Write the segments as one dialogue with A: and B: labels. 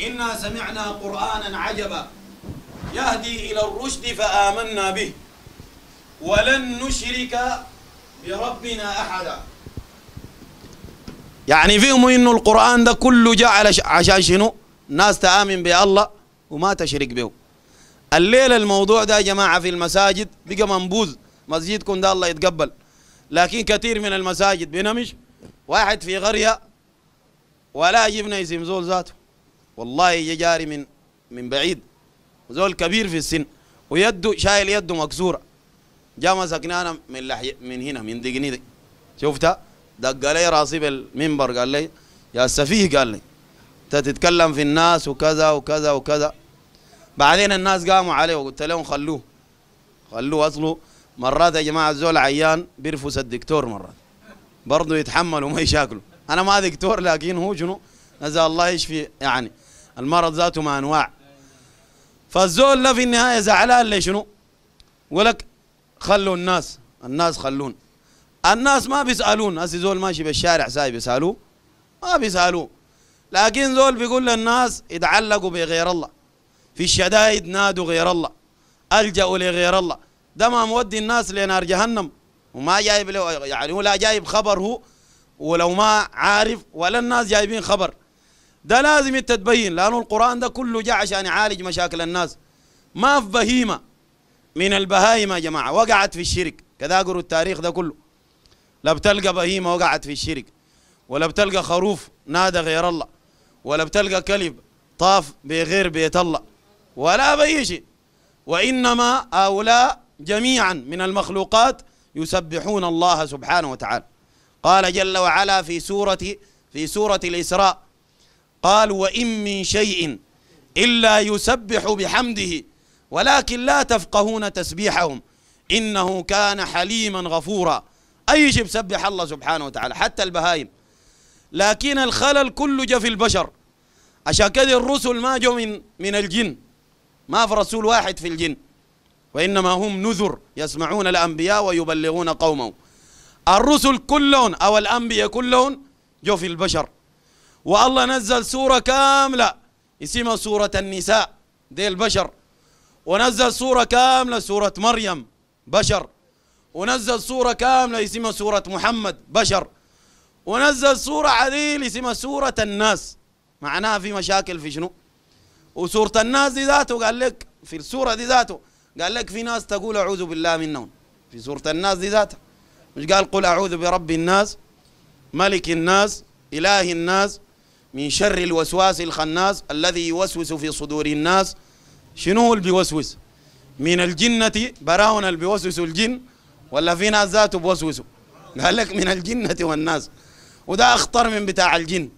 A: إنا سمعنا قرآنا عجبا يهدي إلى الرشد فآمنا به ولن نشرك بربنا أحدا يعني فيهم إنه القرآن ده كله جاء عشان شنو ناس تآمن بالله وما تشرك به الليلة الموضوع ده يا جماعة في المساجد بقى منبوذ مسجدكم ده الله يتقبل لكن كثير من المساجد بنمش واحد في قرية ولا جبنا اسم زول ذاته والله يجاري من من بعيد وزول كبير في السن ويده شايل يده مكسوره جا مسكني انا من لحي من هنا من دقني دي شفتها دق لي راسي بالمنبر قال لي يا السفيه قال لي انت تتكلم في الناس وكذا وكذا وكذا بعدين الناس قاموا عليه وقلت لهم خلوه خلوه اصله مرات يا جماعه الزول عيان بيرفس الدكتور مرات برضه يتحملوا ما يشاكلوا انا ما دكتور لكن هو شنو نزل الله يشفي يعني المرض ذاته ما أنواع فالزول لا في النهاية زعلان لشنو ولك خلوا الناس الناس خلون الناس ما بيسألون هسي زول ماشي بالشارع ساي بيسألوه ما بيسألوه لكن زول بيقول للناس اتعلقوا بغير الله في الشدائد نادوا غير الله ألجأوا لغير الله ده ما مودي الناس لنار جهنم وما جايب يعني ولا جايب خبر هو ولو ما عارف ولا الناس جايبين خبر ده لازم انت تبين لانه القران ده كله جاء عشان يعالج مشاكل الناس ما في بهيمه من البهايم يا جماعه وقعت في الشرك كذا قروا التاريخ ده كله لا بتلقى بهيمه وقعت في الشرك ولا بتلقى خروف نادى غير الله ولا بتلقى كلب طاف بغير بيت الله ولا باي شيء وانما هؤلاء جميعا من المخلوقات يسبحون الله سبحانه وتعالى قال جل وعلا في سورة في سورة الإسراء قال وإن من شيء إلا يسبح بحمده ولكن لا تفقهون تسبيحهم إنه كان حليما غفورا أي شيء بسبح الله سبحانه وتعالى حتى البهايم لكن الخلل كله جاء في البشر عشان كذا الرسل ما جو من من الجن ما في رسول واحد في الجن وإنما هم نذر يسمعون الأنبياء ويبلغون قومهم الرسل كلهم أو الأنبياء كلهم جو في البشر والله نزل سورة كاملة اسمها سورة النساء دي البشر ونزل سورة كاملة سورة مريم بشر ونزل سورة كاملة اسمها سورة محمد بشر ونزل سورة عديل اسمها سورة الناس معناها في مشاكل في شنو وسورة الناس دي ذاته قال لك في السورة دي ذاته قال لك في ناس تقول أعوذ بالله منهم في سورة الناس دي ذاتها مش قال قل أعوذ برب الناس ملك الناس إله الناس من شر الوسواس الخناس الذي يوسوس في صدور الناس شنو هو اللي بيوسوس من الجنة براون اللي بيوسوسوا الجن ولا في ناس ذاته بوسوسوا قال لك من الجنة والناس وده أخطر من بتاع الجن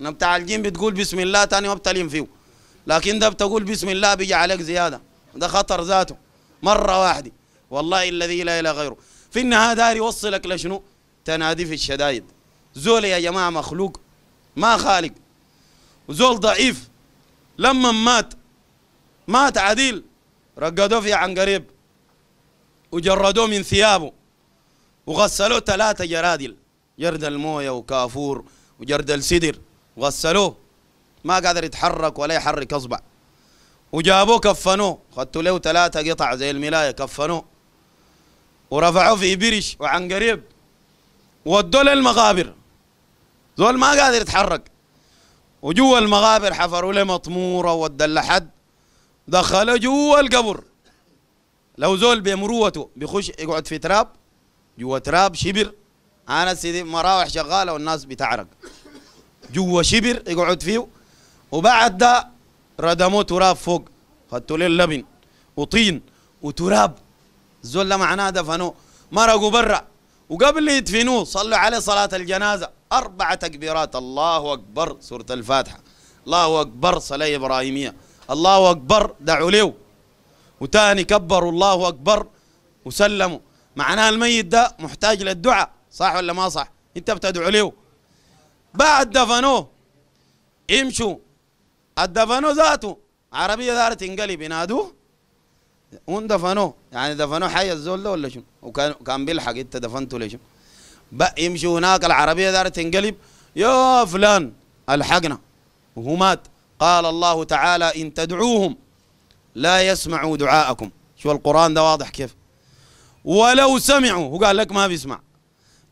A: أنا بتاع الجن بتقول بسم الله تاني ما بتلم فيه لكن ده بتقول بسم الله بيجي عليك زيادة ده خطر ذاته مرة واحدة والله الذي لا إله غيره في النهاية داري يوصلك لشنو تنادي في الشدايد زول يا جماعة مخلوق ما خالق وزول ضعيف لما مات مات عديل رقدوه في عنقريب وجردوه من ثيابه وغسلوه ثلاثة جرادل جرد الموية وكافور وجرد السدر غسلوه ما قادر يتحرك ولا يحرك أصبع وجابوه كفنوه خدتوا له ثلاثة قطع زي الملاية كفنوه ورفعوه في برش وعنقريب ودوه للمقابر زول ما قادر يتحرك وجوا المغابر حفروا له مطموره ودل لحد دخله جوا القبر لو زول بمروته بيخش يقعد في تراب جوا تراب شبر انا سيدي مراوح شغاله والناس بتعرق جوا شبر يقعد فيه وبعد ده ردموه تراب فوق خدتوا له اللبن وطين وتراب الزول ده معناه دفنوه مرقوا برا وقبل يدفنوه صلوا عليه صلاه الجنازه أربعة تكبيرات الله أكبر سورة الفاتحة الله أكبر صلاة إبراهيمية الله أكبر دعوا له وتاني كبروا الله أكبر وسلموا معناه الميت ده محتاج للدعاء صح ولا ما صح انت بتدعو له بعد دفنوه امشوا الدفنوا ذاته عربية دارت تنقلب ينادوه وندفنوه يعني دفنوه حي الزول ده ولا شنو وكان كان بيلحق انت دفنته ليش يمشي هناك العربية دار تنقلب يا فلان الحقنا وهو مات قال الله تعالى إن تدعوهم لا يسمعوا دعاءكم شو القرآن ده واضح كيف ولو سمعوا هو قال لك ما بيسمع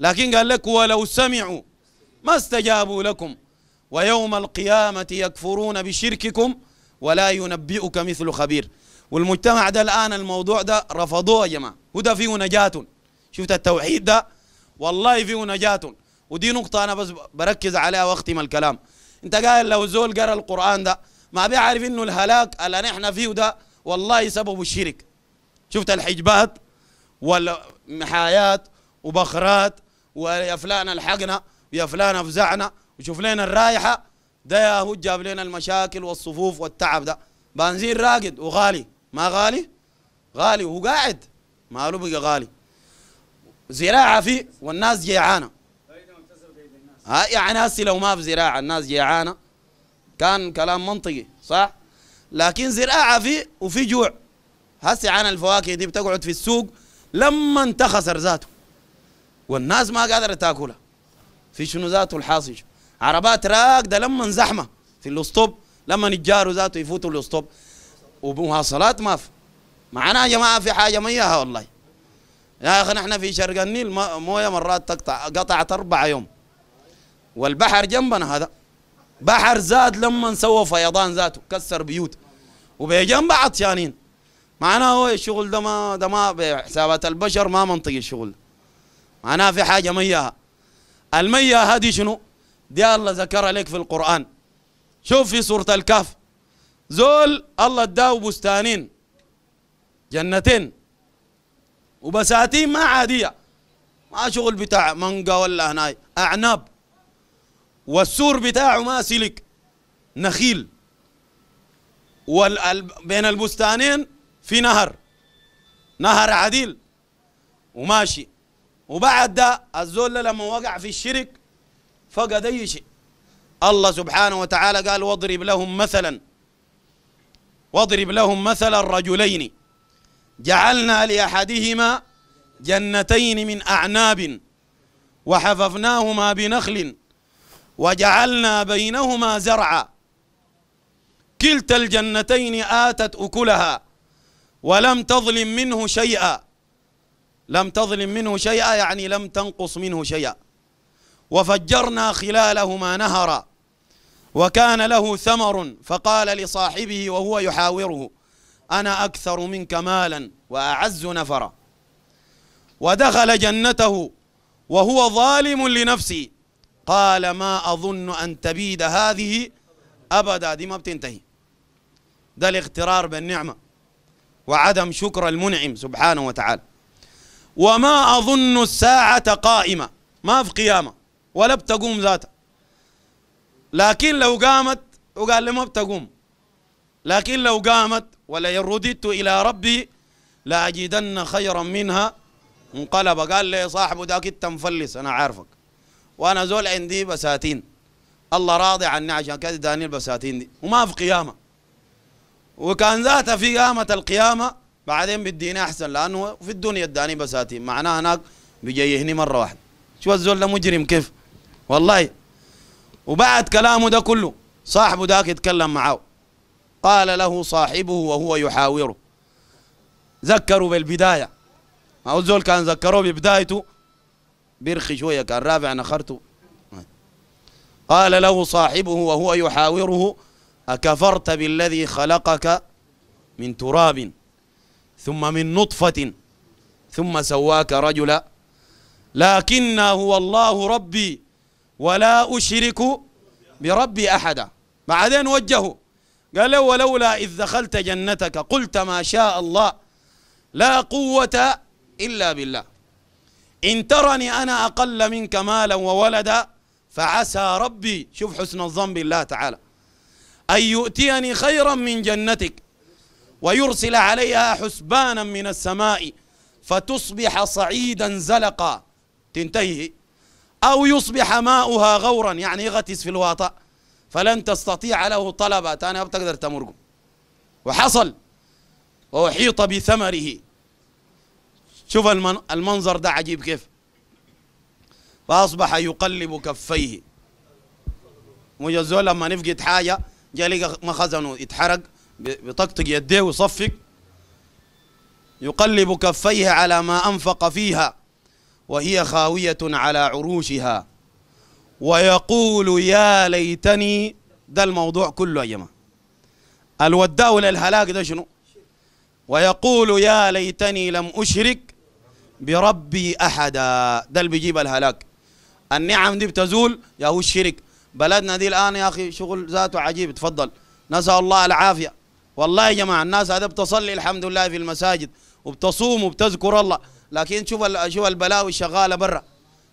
A: لكن قال لك ولو سمعوا ما استجابوا لكم ويوم القيامة يكفرون بشرككم ولا ينبئك مثل خبير والمجتمع ده الآن الموضوع ده رفضوه يا جماعة وده فيه نجاة شفت التوحيد ده والله فيه نجات ودي نقطة أنا بس بركز عليها وأختم الكلام أنت قايل لو زول قرأ القرآن ده ما بيعرف إنه الهلاك اللي نحن فيه ده والله سببه الشرك شفت الحجبات والمحايات وبخرات ويا فلان الحقنا ويا فلان افزعنا وشوف لنا الرايحة ده يا هو جاب لنا المشاكل والصفوف والتعب ده بنزين راقد وغالي ما غالي غالي وهو قاعد ماله بقى غالي زراعة في والناس جيعانة ها يعني هسي لو ما في زراعة الناس جيعانة كان كلام منطقي صح لكن زراعة في وفي جوع هسي عن الفواكه دي بتقعد في السوق لما تخسر ذاته والناس ما قادرة تاكلها في شنو ذاته الحاصج عربات راكده لما زحمة في الاسطوب لما الجار ذاته يفوتوا الاسطوب ومواصلات ما في معناها يا جماعة في حاجة مياها والله يا أخي نحن في شرق النيل موية مرات تقطع قطعت اربع يوم والبحر جنبنا هذا بحر زاد لما سوى فيضان ذاته كسر بيوت وبجنب عطشانين معناه هو الشغل ده ما ده ما بحسابات البشر ما منطقي الشغل ده معناه في حاجة مياه المية هذه شنو دي الله ذكرها لك في القرآن شوف في سورة الكهف زول الله اداه بستانين جنتين وبساتين ما عادية ما شغل بتاع مانجا ولا هناي أعناب والسور بتاعه ما سلك نخيل وال... بين البستانين في نهر نهر عديل وماشي وبعد ده الزول لما وقع في الشرك فقد أي شيء الله سبحانه وتعالى قال واضرب لهم مثلا واضرب لهم مثلا رجلين جعلنا لأحدهما جنتين من أعناب وحففناهما بنخل وجعلنا بينهما زرعا كلتا الجنتين آتت أكلها ولم تظلم منه شيئا لم تظلم منه شيئا يعني لم تنقص منه شيئا وفجرنا خلالهما نهرا وكان له ثمر فقال لصاحبه وهو يحاوره أنا أكثر منك مالا وأعز نفرا ودخل جنته وهو ظالم لنفسه قال ما أظن أن تبيد هذه أبدا دي ما بتنتهي ده الاغترار بالنعمة وعدم شكر المنعم سبحانه وتعالى وما أظن الساعة قائمة ما في قيامة ولا بتقوم ذاتها لكن لو قامت وقال لي ما بتقوم لكن لو قامت ولا رددت إلى ربي لأجدن خيرا منها انقلب قال لي صاحبه ذاك انت مفلس انا عارفك وانا زول عندي بساتين الله راضي عني عشان كذا داني البساتين دي وما في قيامه وكان ذاتها في قامة القيامة بعدين بديني أحسن لأنه في الدنيا اداني بساتين معناه هناك بيجيهني مرة واحدة شو الزول ده مجرم كيف والله وبعد كلامه ده كله صاحبه ذاك يتكلم معاه قال له صاحبه وهو يحاوره ذكروا بالبداية ما هو زول كان ذكروه ببدايته بيرخي شوية كان رافع نخرته قال له صاحبه وهو يحاوره أكفرت بالذي خلقك من تراب ثم من نطفة ثم سواك رجلا لكن هو الله ربي ولا أشرك بربي أحدا بعدين وجهه قال له ولولا إذ دخلت جنتك قلت ما شاء الله لا قوة إلا بالله إن ترني أنا أقل منك مالا وولدا فعسى ربي شوف حسن الظن بالله تعالى أن يؤتيني خيرا من جنتك ويرسل عليها حسبانا من السماء فتصبح صعيدا زلقا تنتهي أو يصبح ماؤها غورا يعني يغتس في الواطأ فلن تستطيع له طلبة تاني ما بتقدر تمرقه وحصل وأحيط بثمره شوف المنظر ده عجيب كيف فأصبح يقلب كفيه مجزول لما نفقد حاجة جاء لقى مخزنه يتحرق بطقطق يديه ويصفق يقلب كفيه على ما أنفق فيها وهي خاوية على عروشها ويقول يا ليتني ده الموضوع كله يا جماعه الوداع للهلاك ده شنو ويقول يا ليتني لم اشرك بربي احدا ده اللي بيجيب الهلاك النعم دي بتزول يا هو الشرك بلدنا دي الان يا اخي شغل ذاته عجيب تفضل نسال الله العافيه والله يا جماعه الناس هذا بتصلي الحمد لله في المساجد وبتصوم وبتذكر الله لكن شوف شوف البلاوي شغاله برا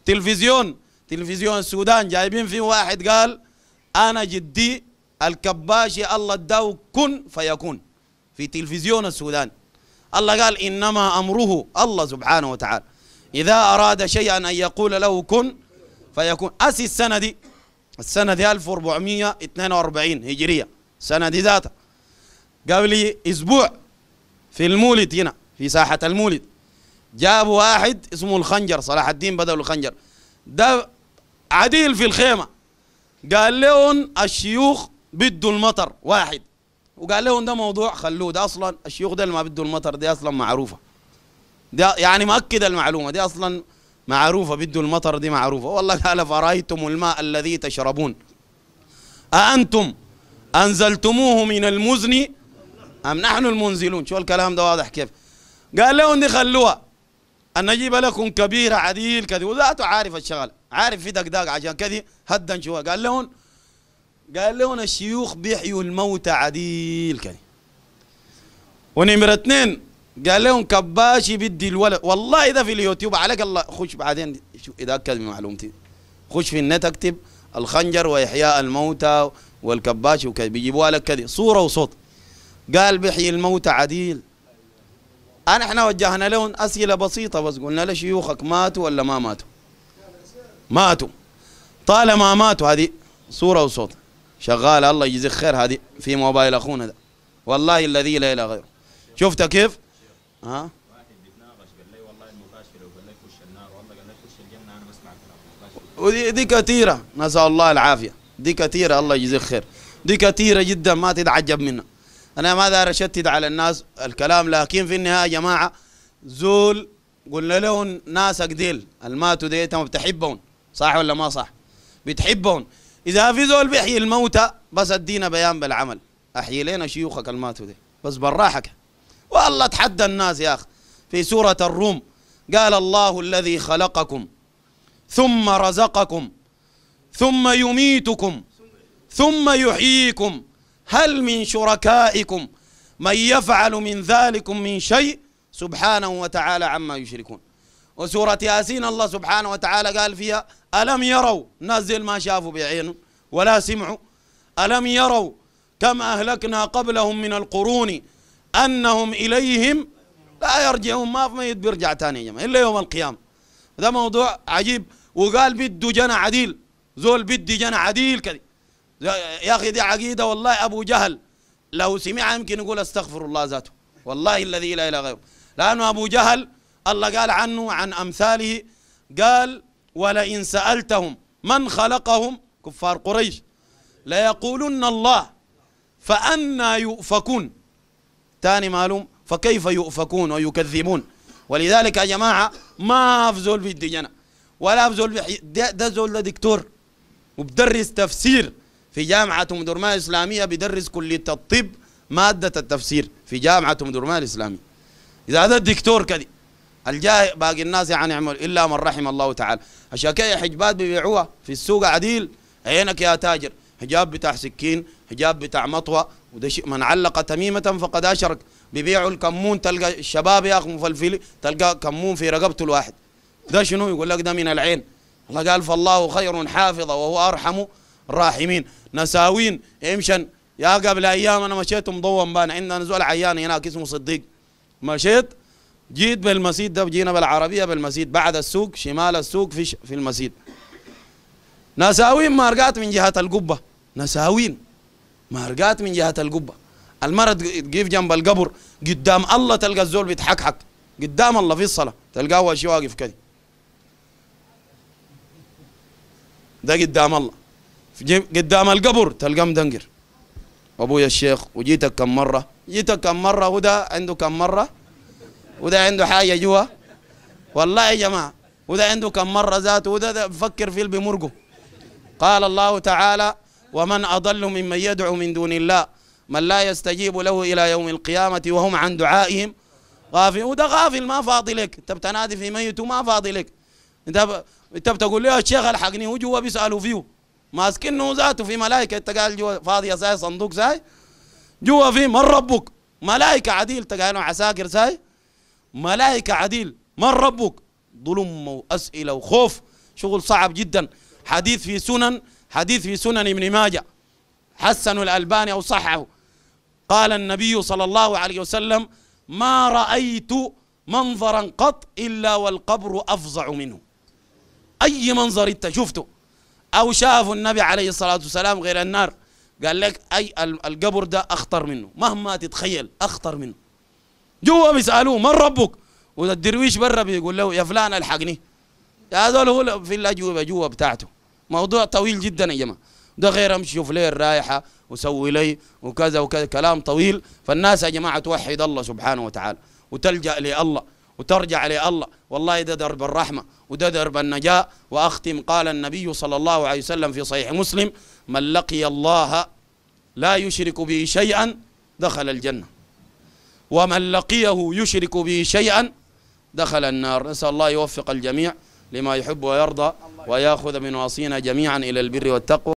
A: تلفزيون تلفزيون السودان جايبين فيه واحد قال انا جدي الكباشي الله اداه كن فيكون في تلفزيون السودان الله قال انما امره الله سبحانه وتعالى اذا اراد شيئا ان يقول له كن فيكون اسي السنه دي السنه دي 1442 هجريه السنه دي ذاتها قبل اسبوع في المولد هنا في ساحه المولد جابوا واحد اسمه الخنجر صلاح الدين بدل الخنجر ده عديل في الخيمه قال لهم الشيوخ بدوا المطر واحد وقال لهم ده موضوع خلوه ده اصلا الشيوخ ده اللي ما بدوا المطر دي اصلا معروفه ده يعني مؤكد المعلومه دي اصلا معروفه بدوا المطر دي معروفه والله قال فرايتم الماء الذي تشربون أأنتم أنزلتموه من المزن أم نحن المنزلون شو الكلام ده واضح كيف قال لهم دي خلوها أن نجيب لكم كبير عديل كذي وذاته عارف الشغل عارف في دق عشان كذي هدن شوية قال لهم قال لهم الشيوخ بيحيوا الموتى عديل كذي ونمرة اثنين قال لهم كباشي بدي الولد والله اذا في اليوتيوب عليك الله خش بعدين شوف اذا من معلومتي خش في النت اكتب الخنجر واحياء الموتى والكباش وكذا بيجيبوها لك كذي صوره وصوت قال بيحيي الموتى عديل انا احنا وجهنا لهم اسئله بسيطه بس قلنا له شيوخك ماتوا ولا ما ماتوا ماتوا طالما ماتوا هذه صورة وصوت شغالة الله يجزيك خير هذه في موبايل أخونا ده والله الذي لا إله غيره شفت كيف؟ ها؟ ودي دي كثيرة نسأل الله العافية دي كثيرة الله يجزيك خير دي كثيرة جدا ما تتعجب منها أنا ما دار أشتت على الناس الكلام لكن في النهاية يا جماعة زول قلنا لهم ناسك ديل الماتوا ديتهم بتحبهم صح ولا ما صح بتحبهم اذا في زول بيحيي الموتى بس ادينا بيان بالعمل احيي لنا شيوخك الماتوا دي بس براحك والله تحدى الناس يا اخ في سوره الروم قال الله الذي خلقكم ثم رزقكم ثم يميتكم ثم يحييكم هل من شركائكم من يفعل من ذلكم من شيء سبحانه وتعالى عما يشركون وسورة ياسين الله سبحانه وتعالى قال فيها ألم يروا الناس زي ما شافوا بعينه ولا سمعوا ألم يروا كم أهلكنا قبلهم من القرون أنهم إليهم لا يرجعون ما في ميت بيرجع تاني جماعة إلا يوم القيامة هذا موضوع عجيب وقال بده جنى عديل زول بدي جنى عديل كذي يا أخي دي عقيدة والله أبو جهل لو سمعها يمكن يقول استغفر الله ذاته والله الذي لا إله غيره لأنه أبو جهل الله قال عنه عن أمثاله قال ولئن سألتهم من خلقهم كفار قريش ليقولن الله فأنا يؤفكون تاني معلوم فكيف يؤفكون ويكذبون ولذلك يا جماعة ما أفزول في الدجنة ولا أفزول في ده, ده زول ده دكتور وبدرس تفسير في جامعة أم درمان الإسلامية بدرس كلية الطب مادة التفسير في جامعة أم درمان الإسلامية إذا هذا الدكتور كذي الجاي باقي الناس يعني يعمل الا من رحم الله تعالى عشان كده حجبات بيبيعوها في السوق عديل عينك يا تاجر حجاب بتاع سكين حجاب بتاع مطوه وده من علق تميمه فقد اشرك بيبيعوا الكمون تلقى الشباب يا اخ مفلفل تلقى كمون في رقبته الواحد ده شنو يقول لك ده من العين الله قال فالله خير حافظ وهو ارحم الراحمين نساوين يمشن يا قبل ايام انا مشيت مضوم بان عندنا زول عيان هناك اسمه صديق مشيت جيت بالمسيد ده وجينا بالعربيه بالمسيد بعد السوق شمال السوق في في المسيد نساوين ما رجعت من جهه القبه نساوين ما رجعت من جهه القبه المرض جيف جنب القبر قدام الله تلقى الزول بيتحكحك قدام الله في الصلاه تلقاه هو شي واقف كده ده قدام الله قدام القبر تلقاه مدنقر ابويا الشيخ وجيتك كم مره جيتك كم مره وده عنده كم مره وده عنده حاجه جوا والله يا جماعه وده عنده كم مره ذاته وده ده بفكر فيه بمرقه قال الله تعالى ومن اضل ممن يدعو من دون الله من لا يستجيب له الى يوم القيامه وهم عن دعائهم غافل وده غافل ما فاضي لك انت بتنادي في ميت وما فاضي لك انت ب... انت بتقول له يا شيخ الحقني هو جوا بيسالوا فيه ماسكينه ذاته في ملائكه انت قال جوا فاضيه زي صندوق زي جوا في من ربك ملائكه عديل تقالوا عساكر زي ملائكة عديل من ربك ظلم وأسئلة وخوف شغل صعب جدا حديث في سنن حديث في سنن ابن ماجه حسن الألباني أو صحه قال النبي صلى الله عليه وسلم ما رأيت منظرا قط إلا والقبر أفظع منه أي منظر أنت شفته أو شافه النبي عليه الصلاة والسلام غير النار قال لك أي القبر ده أخطر منه مهما تتخيل أخطر منه جوا بيسالوه من ربك والدرويش برا بيقول له يا فلان الحقني يا هذول هو في الاجوبه جوا بتاعته موضوع طويل جدا يا جماعه ده غير امشي شوف لي الرائحه وسوي لي وكذا وكذا كلام طويل فالناس يا جماعه توحد الله سبحانه وتعالى وتلجا لله وترجع لله والله ده درب الرحمه وده درب النجاة واختم قال النبي صلى الله عليه وسلم في صحيح مسلم من لقي الله لا يشرك به شيئا دخل الجنه ومن لقيه يشرك به شيئا دخل النار نسأل الله يوفق الجميع لما يحب ويرضى ويأخذ من واصينا جميعا إلى البر والتقوى